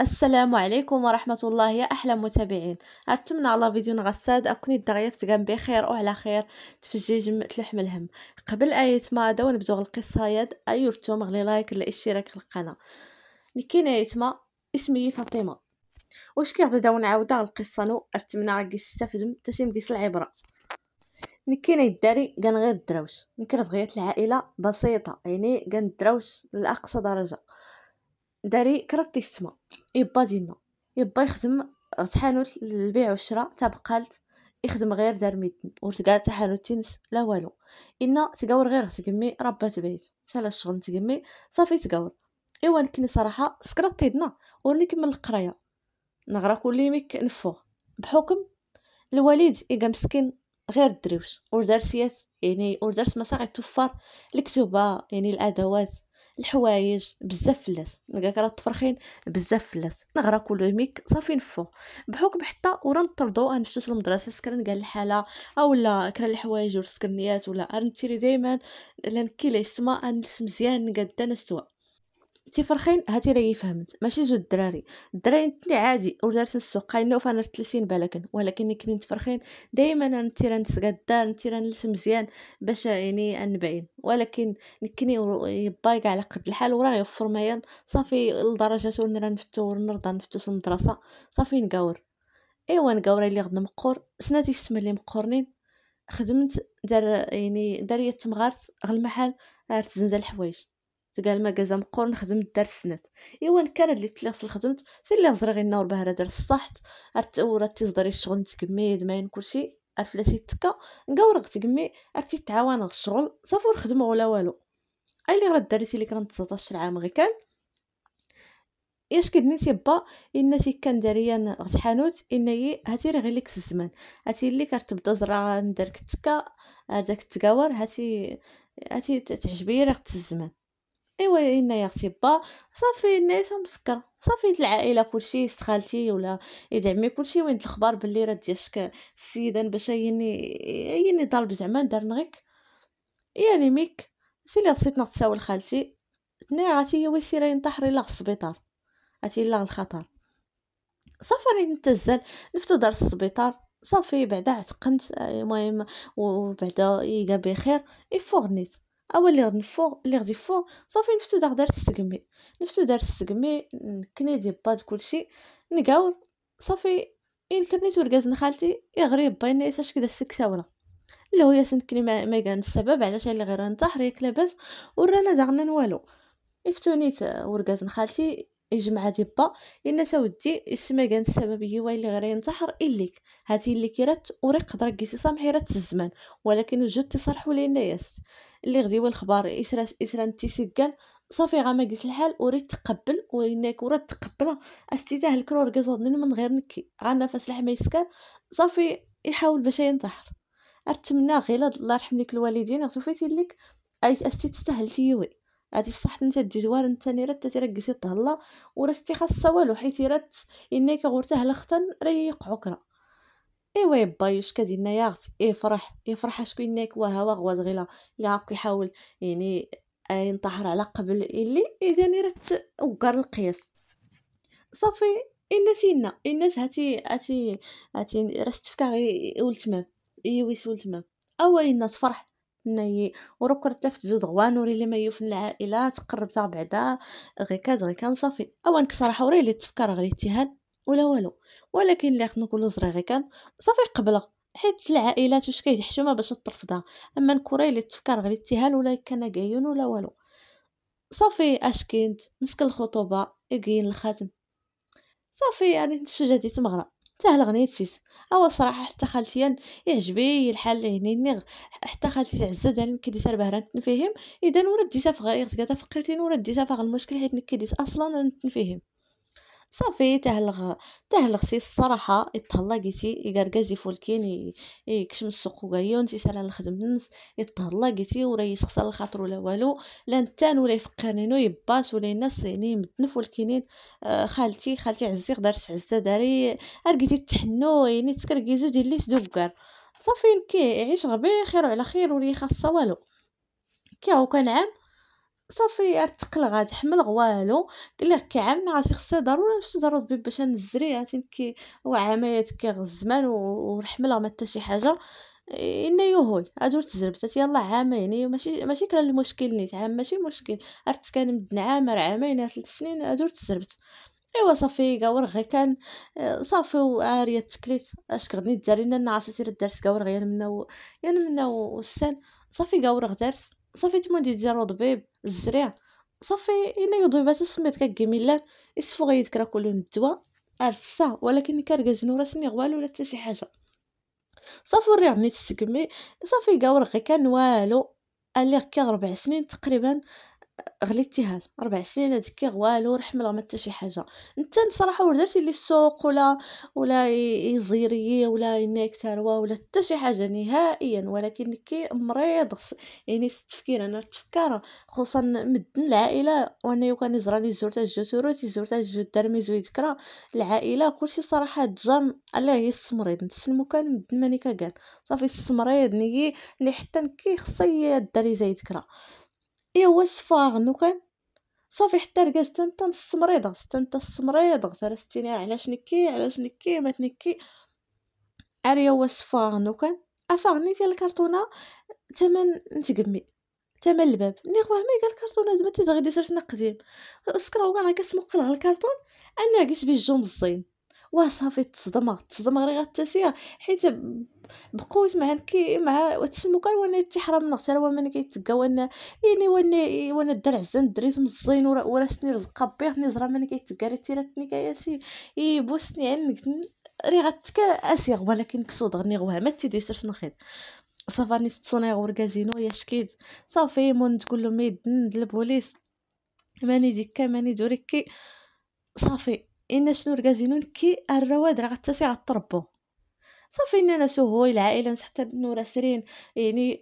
السلام عليكم ورحمة الله يا أحلى متابعين أتمنى على فيديو غساد أكوني الدغية تقام بخير وعلى خير تفجي متلح تلحم الهم قبل آية دو ونبدو القصة يد أيورتو مغلي لايك للاشتراك في القناة لكين أي ما اسمي فاطمة واش غدا داو نعاود القصة نو أتمنى عقي استفدم تسيم قيس العبرة نكينا يداري كان غير الدروش نكرة غير العائلة بسيطة يعني كان الدروش لأقصى درجة داري كرة تسمى يبا دينا يبا يخدم تحانوت للبيع والشراء تاع بقالت يخدم غير دار ميتن ورتقع تحانوت تنس لا والو إنا تقاور غير تقمي ربات بيت سالا الشغل تقمي صافي تقاور ايوا نكني صراحه سكرت يدنا كمل القرايه نغرا كل ميك نفوغ بحكم الوالد إيقا مسكين غير الدريوش وردار سياس يعني أو ما صاغي التفار الكتبه يعني الادوات الحوايج بزاف فلاس نلقاك راه تفرخين بزاف فلاس نغرا كل ميك صافي نفو بحكم حتى ورا نطردو نمشيش للمدرسه سكرن كاع الحاله اولا كرا الحوايج والسكرنيات ولا ارنتيري دائما لان كي لي سما نلس مزيان نقدا نسوا تفرخين هاتي راهي فهمت ماشي جو الدراري الدراري نتني عادي ودارت السوق قايلين فانا 30 بالك ولكن كنت فرخين دائما نتي نسقى الدار نتي رانلس مزيان باش يعني نبين ولكن نكني كاع على قد الحال وراه يوفر مايا صافي لدرجه ان نفتو ونرضى في المدرسه صافي نقاور ايوا نقاور اللي غد مقور سناتي السما اللي مقورنين خدمت دار يعني داريه تمغارت غل المحل عرفت زنزال الحوايج تقال ما قزم مقور نخدم دار السنات ايوا كان اللي تليغس الخدمت سير لي زري غير نور بها دار الصحت ارتورا تيزدري الشغل نتكميد ماين كلشي لا تكا نقاورق تكمي عرفتي تعاون الشغل صافي نخدمو ولا والو اي اللي راه الدريتي اللي كان 19 عام غير كان اش كدنيتي با سي كان داريان غتحانوت حانوت اني هاتي راه غير ليك الزمان هاتي اللي تبدا زرا ندير كتكا هذاك التكاور هاتي هاتي تعجبي راه الزمان ايوا انا اختي با صافي الناس نفكر صافي العائله كلشي استخالتي ولا يدعمي كلشي وين الاخبار باللي راه ديالك السيده باش يني يني طالب زعما دار نغيك يعني ميك سي اللي خصيت نغتساول لخالتي تني عاتي هي ويسي راه ينتحر الى السبيطار عاتي الا الخطر صافي راني نتزل نفتو دار السبيطار صافي بعدا عتقنت المهم وبعدا يقا بخير يفورنيت اول اللي غادي نفوق اللي غادي نفوق صافي نفتو داك دارت السقمي نفتو دارت السقمي نكني با كلشي نقاور صافي ان كرنيت ورقاز خالتي يغري با ينعس اش كدا السكته ولا لا هو سنتكني ما ما كان السبب علاش اللي غير نطاح ريك لاباس ورانا داغنا والو يفتونيت ورقاز خالتي يجمع دبا إن تودي اسما كان السبب يوالي اللي غير ينتحر إليك هاتي اللي كيرات وريق قدر كيسي سامحي رات الزمان ولكن وجد تصرحوا لينا ياس اللي غدي هو الخبار إسرا إسران سكان صافي غا قيس الحال وريت تقبل وينك ورد تقبل استتاه الكرور قصدني من غير نكي غنفس لحما يسكر صافي يحاول باش ينتحر ارتمنا غير الله يرحم ليك الوالدين غتوفيتي ليك استي تستاهل تيوي هادي الصح انت زوار انت راه تترقصي الطهله تهلا ستي خاصة والو حيت رات انك غورته لختن راه يقعكرا ايوا يبا يوش كدير لنا ياغت افرح إيه افرح إيه اشكو انك وها وغواد غيلا اللي هاك يحاول يعني ينطهر على قبل اللي اذا رات وقر القياس صافي الناس ينا الناس هاتي هاتي هاتي راه تفكا غير ولتمام ايوا ولتمام اوا الناس فرح ني وروك تلفت جوج غوان وري لي ما يوفن العائله تقرب تاع بعدا غي كاد غي كان صافي اوانك صراحه وري لي تفكر غير الاتهام ولا والو ولكن اللي خصنا كل زري غير كان صافي قبله حيت العائلات واش كيتحشمها باش ترفضها اما نكوري اللي تفكر غير الاتهام ولا كان كاين ولا والو صافي اش كنت مسك الخطوبه اكين الخاتم صافي يعني الشجاع ديت مغرى تاه لغنيت سيس اوا صراحه حتى خالتي يعجبي الحال اللي نغ حتى خالتي تعزا داني كديتها البهرة نتنفهم اذا ولا ديتها فغير فقيرتي ولا ديتها فغ المشكل حيت نكديت اصلا نتنفهم صافي تهلغ تهلغسي الصراحه اتهلاقيتي يكركازي فولكين يكشم السوق وغيون تيسال على الخدمة نس يتهلاقيتي وراه يسخسر الخاطر ولا والو لا نتان ولا يفكرنينو يباس ولا الناس يعني متنف ولكينين آه، خالتي خالتي عزي دارت عزه داري ارقيتي تحنو يعني تكركيزو ديال ليش دوكار صافي كي عيش غبي خير على خير ولي خاصه والو كي عوكا نعم صافي ارتقل حمل غوالو قال كيعاون راسي خصها ضروري نمشي ضروري طبيب باش نزري وعاميات كي غزمان كيغ الزمان ورحملها ما حتى شي حاجه ان يهوي هادو تزربت يلا عامين ماشي ماشي كان المشكل نيت عام ماشي مشكل ارت كان مدن عام عامين ثلاث سنين هادو تزربت ايوا صافي كاور غير كان صافي واريا التكليت اش كغني داري لنا عرفتي الدرس كاور غير منا و... يعني منا والسن صافي كاور غدرس صافي تمون زيرو طبيب الزريع صافي الا يضوي بس سميت كجميلان يسفو غيذكرا كل الدواء عرسا ولكن كرجز نورا سني غوالو ولا حتى شي حاجه صافي الريع ملي تسكمي صافي كاور غي كان والو اللي كي ربع سنين تقريبا غليتي هال ربع سنين هذيك غوالو والو رحم لا ما حتى شي حاجه انت صراحه ولا لي السوق ولا ولا يزيري ولا انك ولا حتى شي حاجه نهائيا ولكن كي مريض يعني التفكير انا التفكار خصوصا مدن العائله وانا كان زراني زور تاع الجو زرت زور تاع الجو درمي زوي العائله كلشي صراحه تجان الله السمريض نتسلمو كان مدن مانيكا كاع صافي السمريض ني حتى كي خصي الدري زيد كرا ايوا الصفاغ لو كان صافي حتى رقاص انت نص مريضه حتى نص مريضه غترستيني علاش نكي علاش نكي ما تنكي اريا وصفاغ لو كان افاغني ديال الكرتونه تمن نتقمي تمن الباب ني ما قال الكرتونه زعما تي غادي سرتنا قديم اسكرا وانا كنسمق لها الكرتون انا قلت بيه الجوم الزين واه صافي تصدمه تصدمه غير غتسيا حيت بقوت مع كي مع وتسمو كان وانا تيحرم النغتال وانا كيتكا وانا يعني وانا وانا الدرع زين دريت مزين ورا وراسني ربي غني زرا من كيتكا راه تيراتني كياسي يبوسني عنك ري غتكا اسيغ ولكن كسود غني غوها ما تيديسر في نخيط صافا ني تصوني غور كازينو يا شكيت صافي مون تقول لهم يدن البوليس ماني ديكا ماني دوريكي صافي إن شنو الكازينو كي الرواد راه غتسي غتربو صافي اننا سهول العائله ناس حتى انه سرين يعني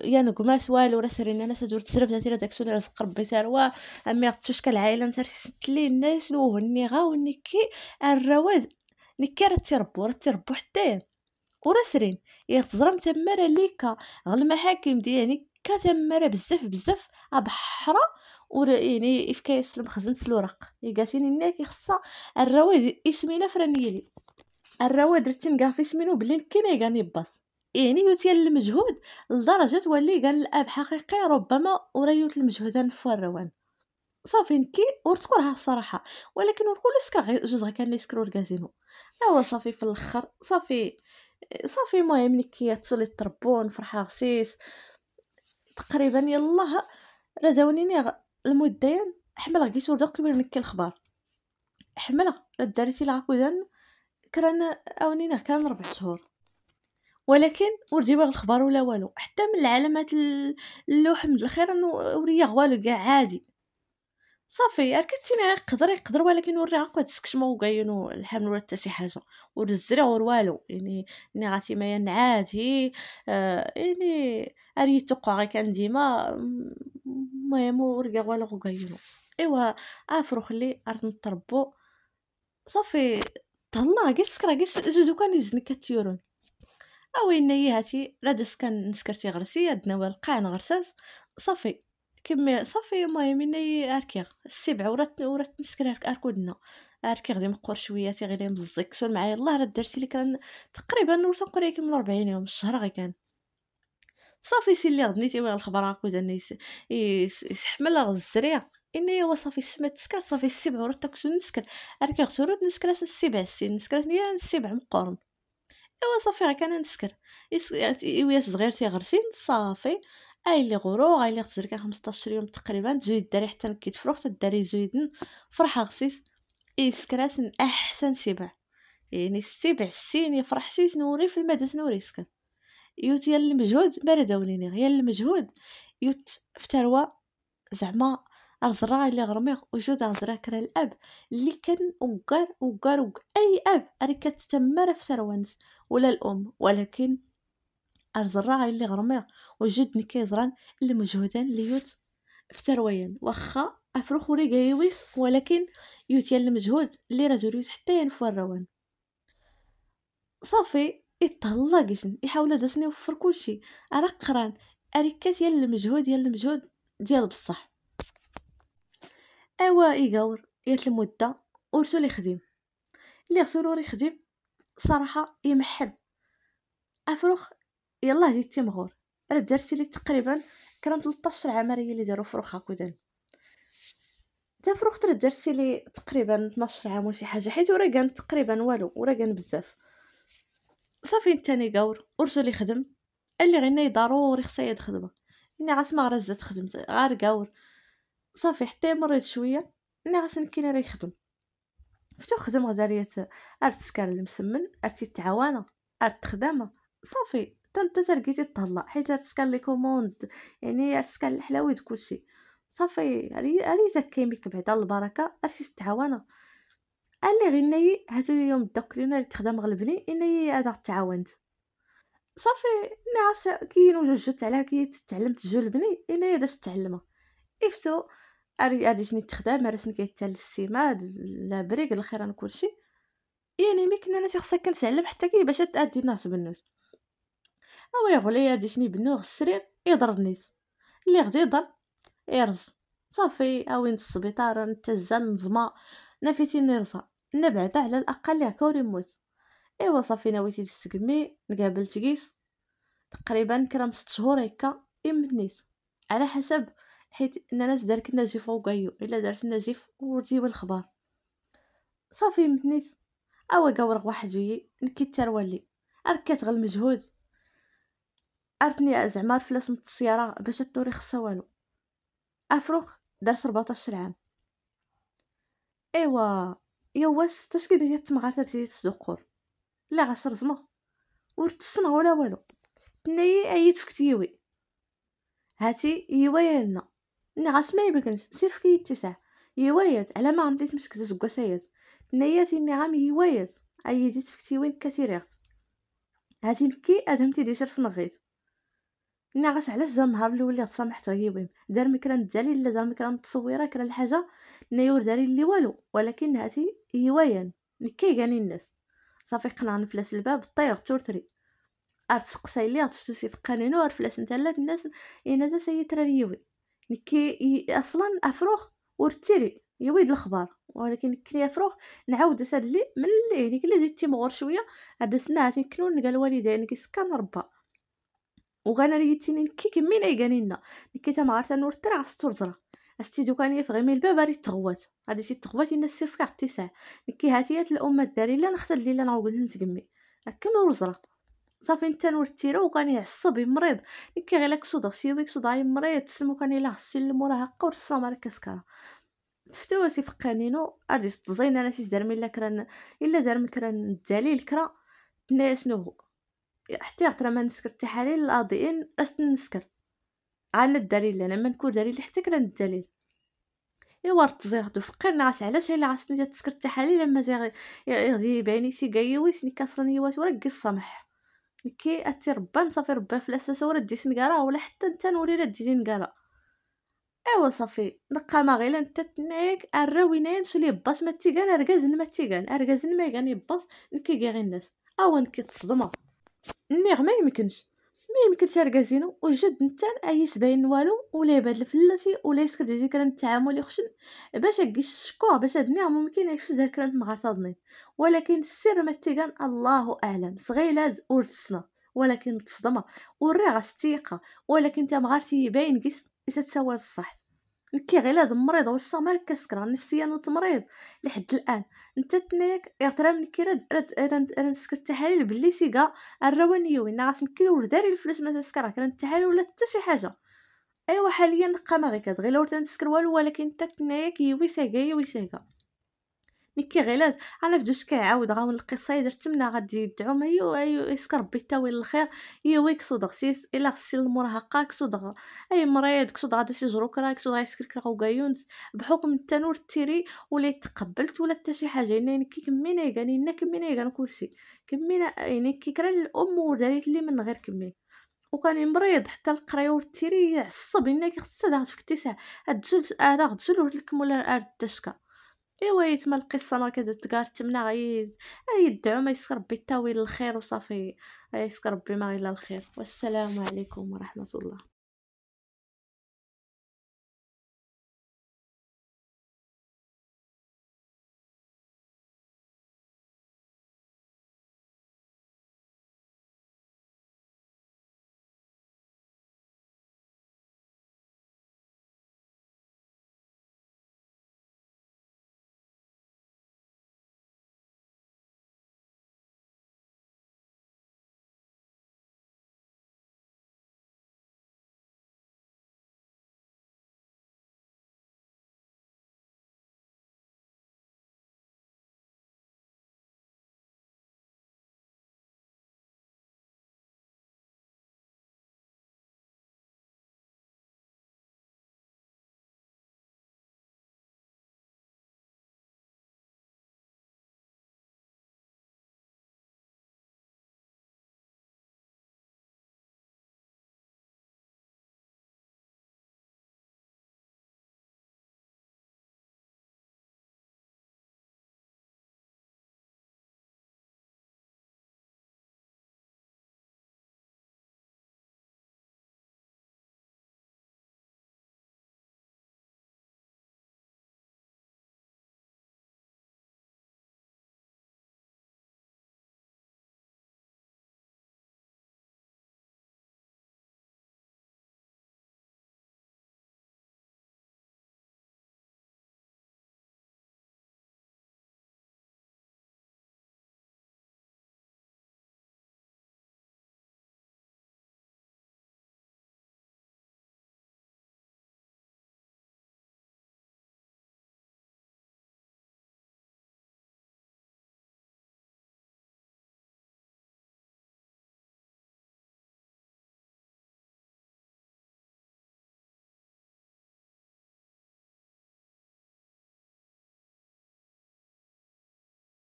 يعني قماش والو راه سرين انا تدور تسرب ذاتي راه داكشي راه رزق ربي تروا امي غتشوش كالعائله نتا لي الناس لو هني غا ونكي الرواد نكي راه تيربو راه تيربو حتى ورا سرين يا تما راه ليكا غل المحاكم ديالي يعني كتمر بزاف بزاف ابحره و يعني إفكايس المخزن سلورق يقاتيني ناك خصها الرواد اسمينا فرانيلي الروا درتي نقافيس منو بلي كاين يغاني باص يعني يوتيال المجهود لدرجه تولي قال الاب حقيقي ربما وريوت المجهود نفوا الروان صافي نكي ورتكرها الصراحه ولكن نقول سكر غير جوج كان يسكرو الكازينو ايوا صافي في الاخر صافي صافي المهم نكيات اللي تربون فرحه غسيس تقريبا يلاه رزاونيني زاونيني المدين حملها كيشور داك كبير نكي الخبار حملها راه دارتي أنا اونينه كان ربع شهور ولكن وردي باغ الخبر ولا والو حتى من العلامات اللوح من الخير انه وريا والو كاع عادي صافي ركدتينا يقدر يقدر ولكن وريا عقد تسكش مو قاينو الحمل ولا حتى شي حاجه ور الزرع والو يعني ني غاتي ميان عادي آه يعني اري توقع غير كان ديما المهم ورقا والو كاينو ايوا افرو خلي نتربو صافي تهلا كي سكرا كي زودو كان يزنك كتيورون اويني إيه هاتي لا كان نسكرتي غرسي يدنا والقان غرساس صافي كمي صافي المهم اني إيه اركيغ السبع ورات ورات نسكر اركودنا اركي غادي نقور شويه تي غير مزيك سول معايا الله راه درتي لي كان تقريبا نور تنقري كي من 40 يوم الشهر غي كان صافي سي اللي غدني تيوي الخبر هاكو داني يسحمل الزريه إني وصفي السما تسكر صافي السبع ورد تاكسو نسكر أركي غسرود نسكر السبع السين نسكر ثنيا السبع مقرن إوا صافي غير كان نسكر إوا صغير تيغرسين صافي أي لي غورو أي لي غزر خمسطاشر 15 يوم تقريبا تزيد داري حتى نكيت تا تداري زويدن فرحة غسيس إسكراسن أحسن سبع يعني السبع السين يفرح سيس نوري في المدى نوري سكن يوت يا المجهود بردونيني غير المجهود يوت فتروى زعما الزرا اللي غرميغ وجود كرا الاب اللي كان وقار وقار اي اب راه كتتمر في ثروانس ولا الام ولكن الزرا اللي غرميغ وجود نكيزران المجهودان ليوت في ثرويان واخا افروخ وري جايويس ولكن يوتيال المجهود اللي رجل يوت حتى ينفو الروان صافي يتهلا قسن يحاول دسني يوفر كلشي شيء أرقران اريكات ديال المجهود ديال المجهود ديال بصح ايوا يقاور يات المده ورسول خدم اللي غسول يخدم صراحه يمحل افروخ يلا ديت تيمغور راه دارت لي تقريبا كرام 13 عام هي اللي دارو فروخ هكذا تا فروخ راه دارت لي تقريبا 12 عام وشي شي حاجه حيت ورا كان تقريبا والو ورا كان بزاف صافي الثاني قاور ورسول خدم اللي غينا ضروري خصها يد خدمه اني عاد ما غرزت خدمت غير غور صافي حتى مريت شويه نعس كي راه يخدم فتو خدم غداريات عرفت ارت سكار المسمن عرفت التعاونه ارت خدامه صافي تنتا ترقيتي تهلا حيت ارت سكار لي كوموند يعني ارت سكار الحلاوي كلشي صافي كاين كيميك بعدا البركه ارتي التعاونه قال لي غني هاتو يوم دوك اللي اللي تخدم غلبني اني هذا تعاونت صافي ناس كاين وجوج على كي تعلمت البني اني دازت تعلمه افتو اري اريادتني تخدم راسني كيتال السماد لا بريك الخيران كلشي يعني مي كنا انا خصك كنتعلم حتى كي باش تادي ناس بالنوس او يا غولي يادتني بنوغ السرير يضربني اللي غدي يضرب يرز صافي انت السبيطار نتزا نزما نافيتي نرزا نبعد على الاقل كوري موت ايوا صافي نويتي تستقمي نقابل تقيس تقريبا كرام ست شهور هكا يمتنيت على حسب حيت النعناس دارك النزيف وكايو الا دارت النزيف ورجيو الخبار صافي متنيت اوا كورغ واحد جوي نكيت تروالي اركات غير المجهود عرفني زعما فلاس من السياره باش الطوري خصها والو افروخ دار 14 عام ايوا تشكي تاش كدير التمغار تزيد الصقور لا غسر زمغ ورتسنا ولا والو تنايي ايت فكتيوي هاتي يوايا لنا نغاس ما يمكنش سير في يتسع يوايات على ما غنديت مسكتة كواسايات نياتي النعم اي ايدي تفكتي وين كثيريغت هاتي نبكي ادهم تيدي سير صنغيت ناقص علاش دا النهار الاول اللي سامحت غيبين دار مكران الدليل لا دار مكران التصويره كرا الحاجه نايور داري لي والو ولكن هاتي هوايا نكي غاني الناس صافي قنع نفلاس الباب طيغ تورتري ارت سقساي لي تفتوسي في قانينو ارفلاس نتا الناس انا تا سيترا ريوي كي اصلا افروخ ورتيري يويد الخبار ولكن كري افروخ نعاود هاد لي من اللي يعني اللي زيت تيمغور شويه هاد السنه كنون قال الوالدين كيسكن ربا وغانا ريتيني كي كمين اي غانينا كي تما عرفت نور ترع ستور زرا استي في غيمي الباب راه تغوات غادي تي تغوات الناس سير فكاع تيسع نكي هاتيات الامه الداري لا نختار لا نعاود نتقمي هكا ما صافي نتا التيرو و وكان يعصب مريض كي غير كسود سي ويك عاي مريض تسمو كان يلاه سي المراهقه و ورسام على كسكره تفتو سي فقانينو غادي تزين انا تيدار ملي كران الا دار كران الدليل كرا الناس نو حتى خطره ما نسكر التحاليل الاضي ان راس نسكر عنا الدليل انا ما نكون دليل حتى كران الدليل ايوا التزيغ دو فقان عاس علاش الا عاس تسكر التحاليل اما زي غادي يبيني سي كايويس ني كسرني واش ورا قصه محح كي اتي ربان صافي ربان في الاساس ورا ديتي ولا حتى نتا نوري راه ديتي نقارا ايوا صافي نقامه غير انت تنعيك الروينين سولي باس ما تيغان ارغازن ما تيغان ارغازن ما يغان يباس نكي غير الناس اوا نكي تصدمه نيغ ما يمكنش ما كنت شاركه زينو وجد نتان عييت باين والو ولا بعد الفلاتي ولا يسكت عليه كان التعامل يخشن باش اكيش الشكوع باش هاد النعم ممكن يكسوزها كانت مغرطضني ولكن السر ما تيقان الله اعلم صغيلات ورسنا ولكن تصدمه وري الثقه ولكن تا مغارتي باين كيس تسوى الصح واش المريضه والسمر كتكره نفسيا وتمريض لحد الان انت تنيك يطرا من كيراد رد انا نسكر التحاليل بلي سيغا الروانيو انا غتنكل ورداري الفلوس ما تسكر كان التحاليل ولا حتى شي حاجه ايوا حاليا قام غير كتغي لو تنسكر والو ولكن تتنيك يوي سيكا يوي سيكا ملي انا في دوش كيعاود غاون القصه الا تمنا غادي يدعو ما يو ايو يسكر ربي تاوي الخير يويك صدغ غسيس الا غسل المراهقه كصدغ اي مريض كصدغ غادي تجروك راه غادي يسكر راه وكايونت بحكم التنور التيري ولا تقبلت ولا حتى شي حاجه يعني كي كمينا يعني لنا كمينا يعني كلشي كمينا يعني كرا الام ودارت لي من غير كمين وكان مريض حتى القرايه والتيري عصب انك خصها داك في التسع هاد الزول هذا غدسول لكم ولا الدشكه ايوا يتما القصه ما تقار تمنا غير يدعو ما يسكر ربي الخير وصافي يسكر ربي ما غير الخير والسلام عليكم ورحمه الله